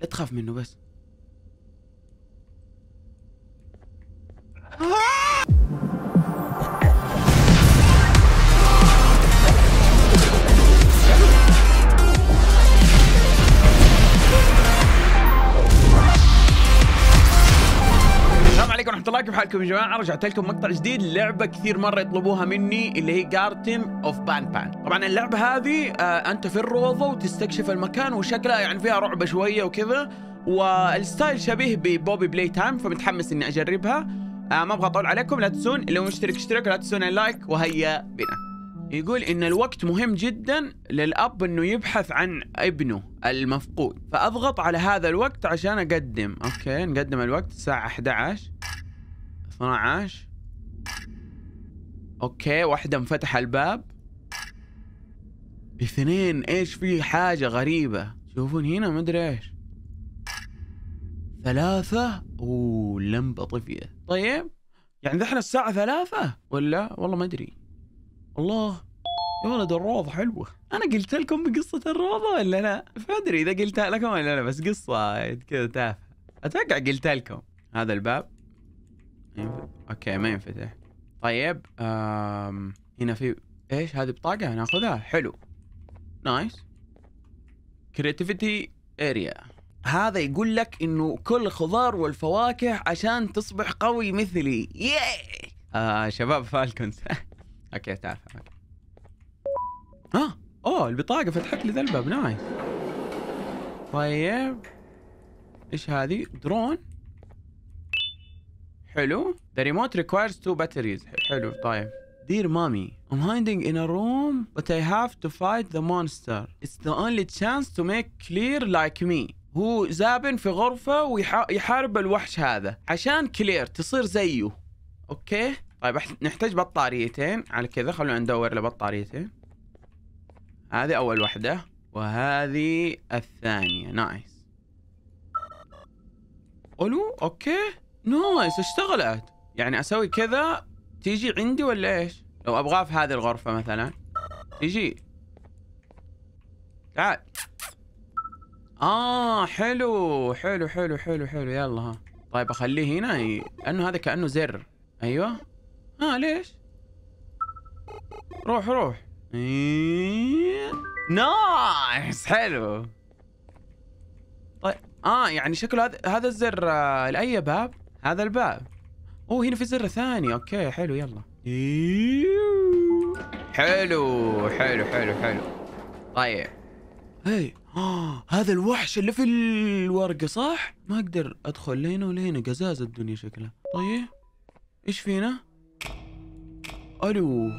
لا تخاف منه بس كيف حالكم يا جماعه رجعت لكم مقطع جديد لعبه كثير مره يطلبوها مني اللي هي جارتم اوف بان بان طبعا اللعبه هذه آه انت في الروضه وتستكشف المكان وشكلها يعني فيها رعب شويه وكذا والستايل شبيه ببوبي بلاي تايم فمتحمس اني اجربها آه ما ابغى اطول عليكم لا تنسون اللي هو مشترك اشترك لا تنسون اللايك وهيا بنا يقول ان الوقت مهم جدا للاب انه يبحث عن ابنه المفقود فاضغط على هذا الوقت عشان اقدم اوكي نقدم الوقت الساعه 11 12 اوكي واحدة انفتح الباب اثنين ايش في حاجة غريبة شوفون هنا مدري ايش ثلاثة اوه لمبة طفية طيب يعني ذحنا الساعة ثلاثة ولا والله ما ادري الله يا ولد الروضة حلوة انا قلت لكم بقصة الروضة ولا لا ما ادري اذا قلتها لكم ولا لا بس قصة كذا تافهة اتوقع قلتها لكم هذا الباب إيه، اوكي ما ينفتح طيب أم... هنا في ايش هذه بطاقة ناخذها حلو نايس كريتيفيتي اريا هذا يقول لك انه كل خضار والفواكه عشان تصبح قوي مثلي ياي آه شباب فالكونز اوكي تعال ها آه. اوه البطاقة فتحت لي ذا الباب نايس طيب ايش هذه درون حلو ذا ريموت ريكوايرز تو باتريز حلو طيب دير مامي I'm hiding in a room, but I have to fight the monster. It's the only chance to make clear like me. هو زابن في غرفة ويحارب الوحش هذا عشان كلير تصير زيه اوكي طيب نحتاج بطاريتين على كذا خلونا ندور لبطاريتين هذه اول واحدة وهذه الثانية نايس الو اوكي نايس اشتغلت يعني اسوي كذا تيجي عندي ولا ايش لو ابغاه في هذه الغرفه مثلا تيجي تعال اه حلو حلو حلو حلو حلو يلا ها طيب اخليه هنا ي... هذا كانه زر ايوه ها آه ليش روح روح إيه. نايس حلو طيب اه يعني شكله هذا هذا الزر آه، لاي باب هذا الباب اوه هنا في زر ثاني اوكي حلو يلا حلو حلو حلو حلو طيب هي آه، هذا الوحش اللي في الورقة صح؟ ما اقدر ادخل لهنا ولهنا قزازة الدنيا شكلها طيب ايش فينا؟ الو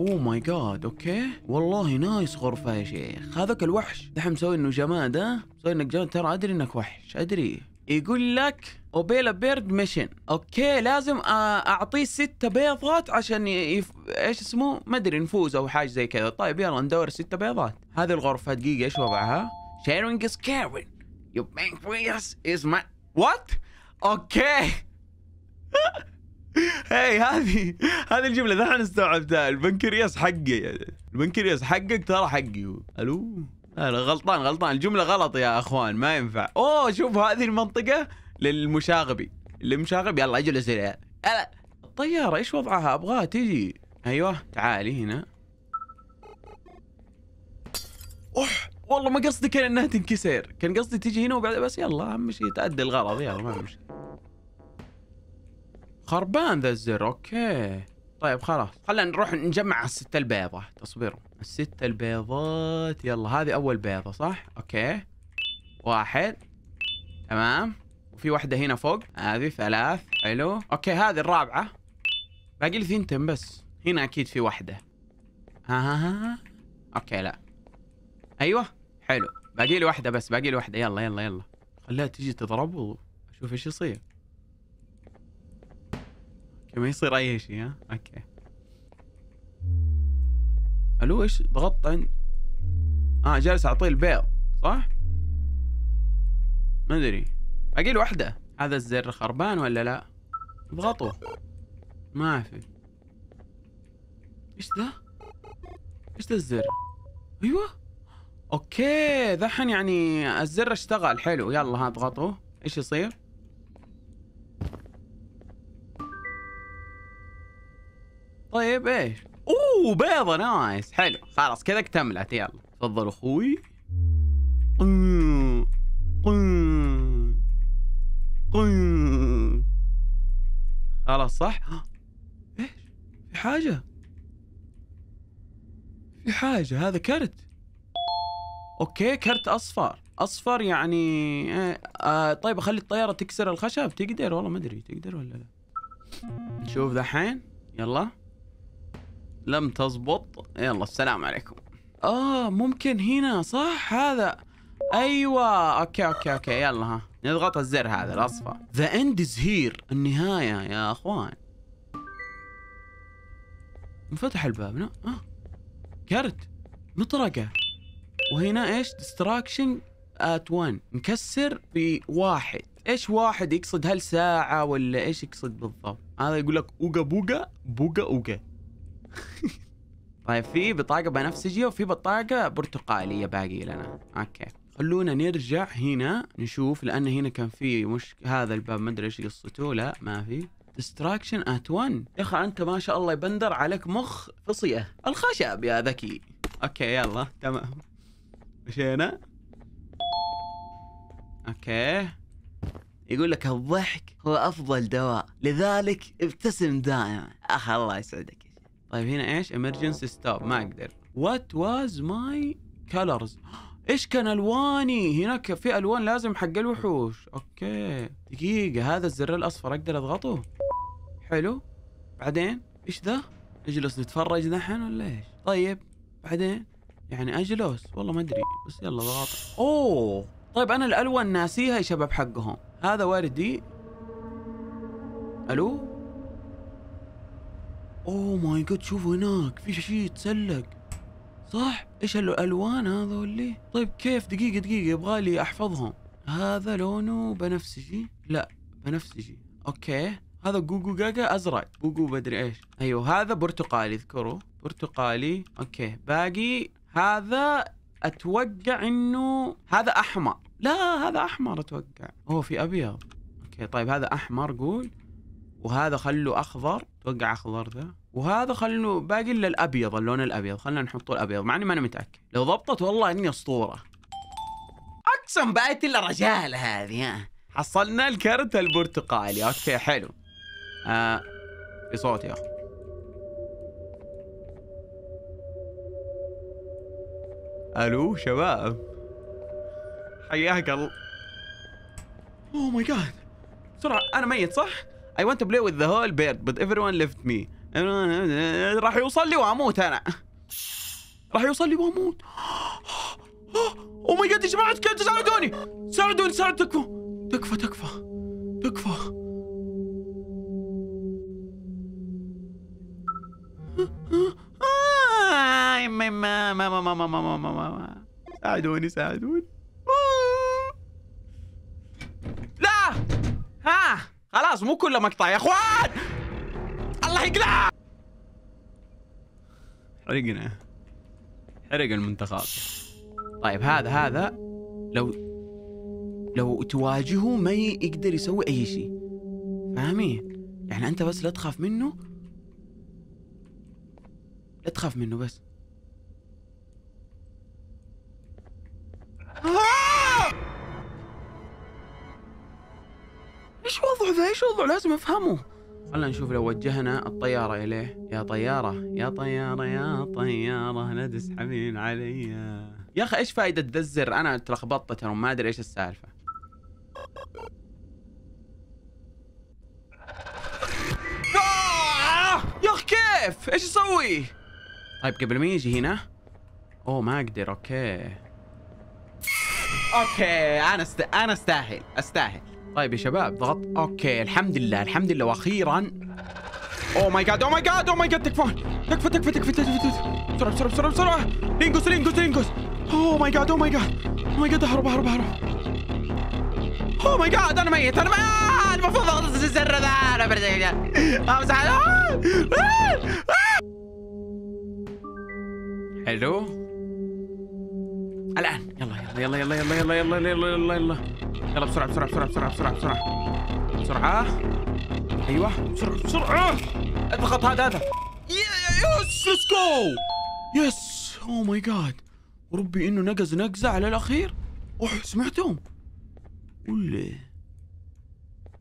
اوه ماي جاد اوكي والله نايس غرفة يا شيخ هذاك الوحش دحين مسوي انه جماد ها؟ مسوي انك جماد ترى ادري انك وحش ادري يقول لك اوبيلا بيرد ميشن اوكي لازم آه، اعطيه ست بيضات عشان يف... ايش اسمه ما ادري نفوز او حاجه زي كذا طيب يلا ندور ست بيضات هذه الغرفه دقيقه ايش وضعها شيرنج از كيرين يو بانكرياس از ما وات اوكي هي هذه هذه الجمله ذحين استوعبتها البنكرياس حقي يعني البنكرياس حقك ترى حقي الو غلطان غلطان الجملة غلط يا اخوان ما ينفع اوه شوف هذه المنطقة للمشاغبي المشاغبي يلا اجلس يا الطيارة ايش وضعها ابغاها تجي ايوه تعالي هنا اوه والله ما قصدي كان انها تنكسر كان قصدي تجي هنا وبعد بس يلا اهم شيء تأدي الغرض يلا ما في مشكلة خربان ذا الزر اوكي طيب خلاص خلينا نروح نجمع على الستة البيضة تصبروا الستة البيضات يلا هذه أول بيضة صح؟ أوكي واحد تمام وفي واحدة هنا فوق هذه ثلاث حلو أوكي هذه الرابعة باقي لي ثنتين بس هنا أكيد في واحدة ها ها ها أوكي لا أيوه حلو باقي لي واحدة بس باقي لي واحدة يلا يلا يلا خليها تجي تضرب وأشوف إيش يصير ما يصير اي شيء ها اوكي الو ايش ضغطت عن اه جالس اعطيه البيض صح ما ادري باقي له واحده هذا الزر خربان ولا لا اضغطوا ما في ايش ذا ايش ذا الزر ايوه اوكي ذحن يعني الزر اشتغل حلو يلا ها اضغطوا ايش يصير طيب ايش اوه بيضه نايس حلو خلاص كذا اكتملت يلا تفضل اخوي خلاص صح ايش في حاجه في حاجه هذا كرت اوكي كرت اصفر اصفر يعني آه, آه، طيب اخلي الطياره تكسر الخشب تقدر والله ما ادري تقدر ولا لا نشوف دحين يلا لم تزبط يلا السلام عليكم اه ممكن هنا صح هذا ايوه اوكي اوكي اوكي يلا ها نضغط الزر هذا الاصفر ذا اند از هير النهايه يا اخوان انفتح الباب لا آه. كرت مطرقه وهنا ايش ديستراكشن ات 1 مكسر في واحد ايش واحد يقصد هل ساعه ولا ايش يقصد بالضبط هذا يقول لك اوجا بوجا بوجا اوجا طيب في بطاقة بنفسجية وفي بطاقة برتقالية باقي لنا اوكي خلونا نرجع هنا نشوف لان هنا كان في مش هذا الباب ما ادري ايش قصته لا ما في ديستراكشن ات 1 يا اخي انت ما شاء الله يبندر عليك مخ فصيح الخشب يا ذكي اوكي يلا تمام مشينا اوكي يقول لك الضحك هو افضل دواء لذلك ابتسم دائما اخ الله يسعدك طيب هنا ايش emergency stop ما اقدر what was my colors ايش كان الواني هناك في الوان لازم حق الوحوش اوكي دقيقة هذا الزر الاصفر اقدر اضغطه حلو بعدين ايش ذا اجلس نتفرج نحن ولا ايش طيب بعدين يعني اجلس والله ما ادري بس يلا ضغط اوه طيب انا الالوان ناسيها يا شباب حقهم هذا وردي الو اوه ماي جاد شوفوا هناك في شيء يتسلق صح ايش الالوان هذولي طيب كيف دقيقه دقيقه يبغى لي احفظهم هذا لونه بنفسجي لا بنفسجي اوكي هذا جوجو جاجا ازرق جوجو بدري ايش ايوه هذا برتقالي اذكره برتقالي اوكي باقي هذا اتوقع انه هذا احمر لا هذا احمر اتوقع هو في ابيض اوكي طيب هذا احمر قول وهذا خلو اخضر اتوقع اخضر ذا وهذا خلنا باقي الا الابيض اللون الابيض خلنا نحطه الابيض مع اني ماني متاكد لو ضبطت والله اني اسطوره اقسم بايت الا رجال هذه ها حصلنا الكرت البرتقالي اوكي حلو آه في صوت يا الو شباب حياك الله اوه ماي جاد بسرعه انا ميت صح؟ I want to play with the whole bird but everyone left me راح يوصل لي واموت انا راح يوصل لي واموت او ماي جاد يا جماعه ساعدوني ساعدوني ساعدوني تكفى تكفى تكفى تكفى ما ما ما ما ما ما ما ما ما ساعدوني ساعدوني لا ها خلاص مو كله مقطع يا اخوان حرقنا حرقنا حرق المنتخب طيب هذا هذا لو لو تواجهه ما يقدر يسوي اي شيء فاهمي يعني انت بس لا تخاف منه لا تخاف منه بس ايش وضعه ذا ايش وضعه لازم افهمه خلنا نشوف لو وجهنا الطيارة إليه يا طيارة يا طيارة يا طيارة لا تسحبين علي يا أخي إيش فائدة ذا الزر أنا تلخبطت ترى ما أدري إيش السالفة آه! يا أخي كيف إيش أسوي طيب قبل ما يجي هنا أوه ما أقدر أوكي اوكي انا است... انا استاهل استاهل طيب يا شباب ضغط اوكي الحمد لله الحمد لله واخيرا او ماي جاد او ماي جاد او ماي جاد تكفون تكفى تكفى تكفى تكفى بسرعه بسرعه بسرعه بسرعه لينقص لينقص لينقص او ماي جاد او ماي جاد او ماي جاد اهرب اهرب اهرب او ماي جاد انا ميت انا ميت المفروض اضغط الزر ذا انا امسح الو آه. آه. الان يلا يلا يلا يلا يلا يلا يلا يلا يلا, يلا. يلا بسرعة بسرعة بسرعة بسرعة بسرعة بسرعة بسرعة أيوه بسرعة بسرعة اضغط إيه هذا هذا يس ليتس جو يس أو ماي جاد وربي إنه نقز نقزة على الأخير أوه سمعتهم ولا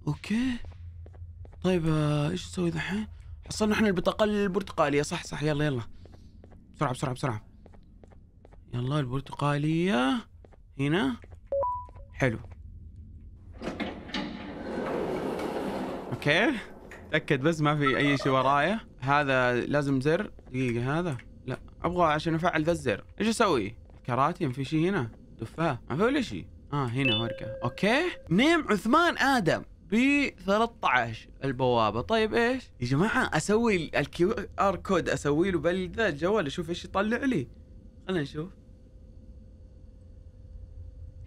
أوكي طيب آه، إيش نسوي دحين؟ حصلنا احنا البطاقة البرتقالية صح صح يلا يلا بسرعة بسرعة بسرعة يلا البرتقالية هنا حلو اوكي تاكد بس ما في اي شيء ورايا هذا لازم زر دقيقه هذا لا ابغى عشان افعل ذا الزر ايش اسوي كراتين في شيء هنا تفاح ما في ولا شيء اه هنا ورقه اوكي نيم عثمان ادم ب 13 البوابه طيب ايش يا جماعه اسوي الكيو ار كود اسوي له بالذات الجوال اشوف ايش يطلع لي خلينا نشوف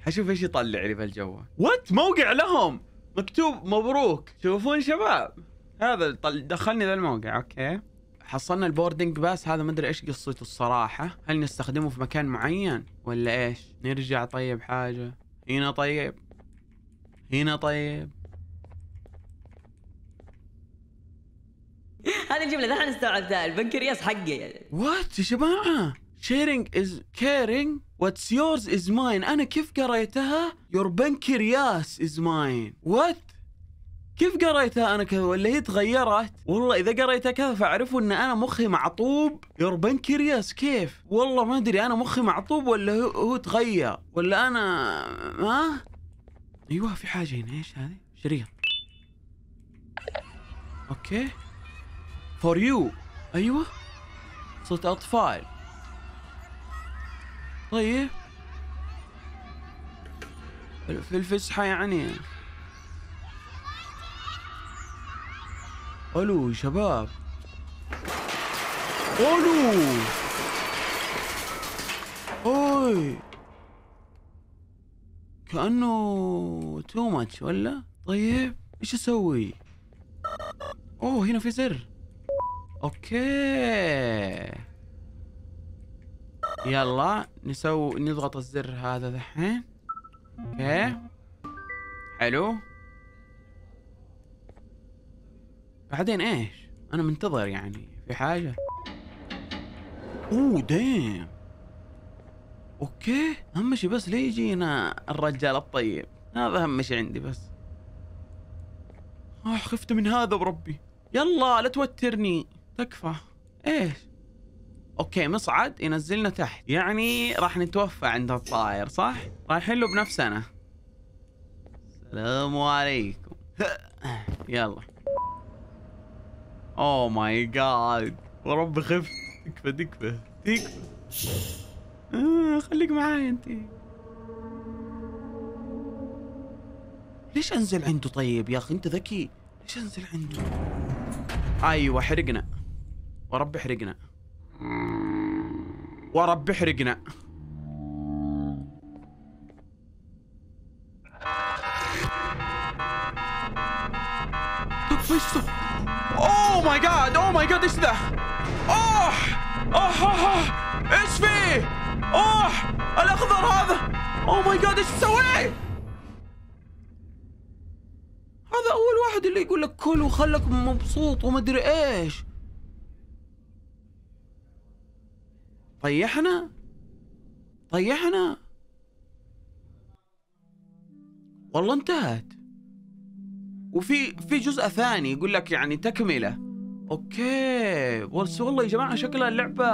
حشوف ايش يطلع لي بالجوال وات موقع لهم مكتوب مبروك شوفون شباب هذا دخلني ذا الموقع اوكي حصلنا البوردنج باس هذا ما ادري ايش قصته الصراحه هل نستخدمه في مكان معين ولا ايش نرجع طيب حاجه هنا طيب هنا طيب هذه الجمله ذا حنستوعب ذا البنكرياس حقي يعني وات يا جماعه شيرنج از كيرنج واتس يورز از ماين انا كيف قريتها يور بنكرياس از ماين وات كيف قريتها انا كذا ولا هي تغيرت؟ والله اذا قريتها كذا فاعرفوا ان انا مخي معطوب يور بنكرياس كيف؟ والله ما ادري انا مخي معطوب ولا هو, هو تغير ولا انا ها؟ ايوه في حاجه هنا ايش هذه؟ شريط اوكي فور يو ايوه صوت اطفال طيب في الفسحة يعني الو شباب الو اوي كأنه تو ماتش ولا طيب ايش اسوي اوه هنا في زر اوكي يلا نسو نضغط الزر هذا الحين اوكي حلو بعدين ايش انا منتظر يعني في حاجة اوه ديم اوكي اهم شي بس ليه يجينا الرجال الطيب هذا اهم شي عندي بس اه خفت من هذا بربي يلا لا توترني تكفى ايش اوكي مصعد ينزلنا تحت يعني راح نتوفى عند الطائر صح رايحين له بنفسنا السلام عليكم يلا اوه ماي جاد ورب خفت تكفى تكفى تكفى آه، خليك معاي انت ليش انزل عنده طيب يا اخي انت ذكي ليش انزل عنده ايوه حرقنا ورب حرقنا ورب احرقنا oh oh ايش اوه ماي جاد اوه ماي جاد ايش ذا؟ اوه اوه اوه ايش فيه؟ اوه oh, الاخضر هذا اوه ماي جاد ايش تسوي؟ هذا اول واحد اللي يقول لك كل وخلك مبسوط وما ادري ايش طيحنا طيحنا والله انتهت وفي في جزء ثاني يقول لك يعني تكمله اوكي بس والله يا جماعه شكلها اللعبه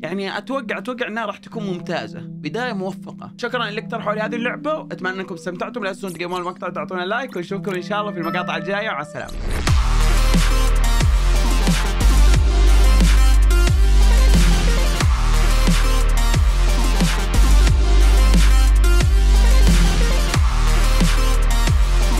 يعني اتوقع اتوقع انها راح تكون ممتازه بدايه موفقه شكرا اللي اقترحوا لي هذه اللعبه واتمنى انكم استمتعتم لا تنسون تقيمون المقطع وتعطونا لايك ونشوفكم ان شاء الله في المقاطع الجايه وعلى السلامه